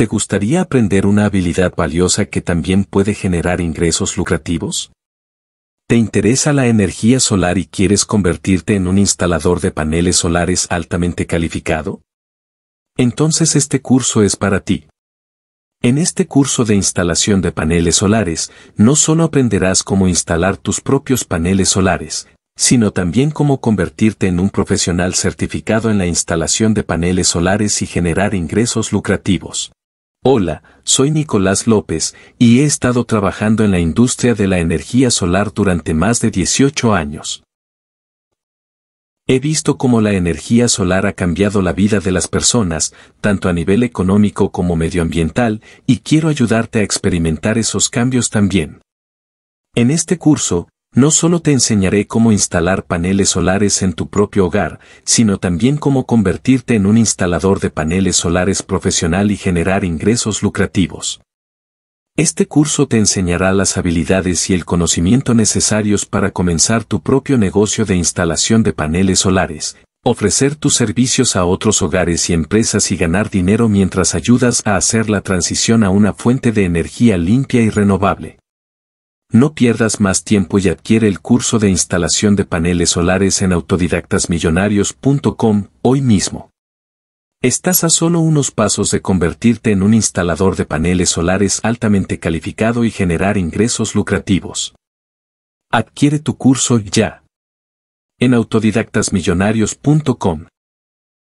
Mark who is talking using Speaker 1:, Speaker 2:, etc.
Speaker 1: ¿Te gustaría aprender una habilidad valiosa que también puede generar ingresos lucrativos? ¿Te interesa la energía solar y quieres convertirte en un instalador de paneles solares altamente calificado? Entonces este curso es para ti. En este curso de instalación de paneles solares, no solo aprenderás cómo instalar tus propios paneles solares, sino también cómo convertirte en un profesional certificado en la instalación de paneles solares y generar ingresos lucrativos. Hola, soy Nicolás López y he estado trabajando en la industria de la energía solar durante más de 18 años. He visto cómo la energía solar ha cambiado la vida de las personas, tanto a nivel económico como medioambiental, y quiero ayudarte a experimentar esos cambios también. En este curso, no solo te enseñaré cómo instalar paneles solares en tu propio hogar, sino también cómo convertirte en un instalador de paneles solares profesional y generar ingresos lucrativos. Este curso te enseñará las habilidades y el conocimiento necesarios para comenzar tu propio negocio de instalación de paneles solares, ofrecer tus servicios a otros hogares y empresas y ganar dinero mientras ayudas a hacer la transición a una fuente de energía limpia y renovable. No pierdas más tiempo y adquiere el curso de instalación de paneles solares en autodidactasmillonarios.com hoy mismo. Estás a solo unos pasos de convertirte en un instalador de paneles solares altamente calificado y generar ingresos lucrativos. Adquiere tu curso ya. En autodidactasmillonarios.com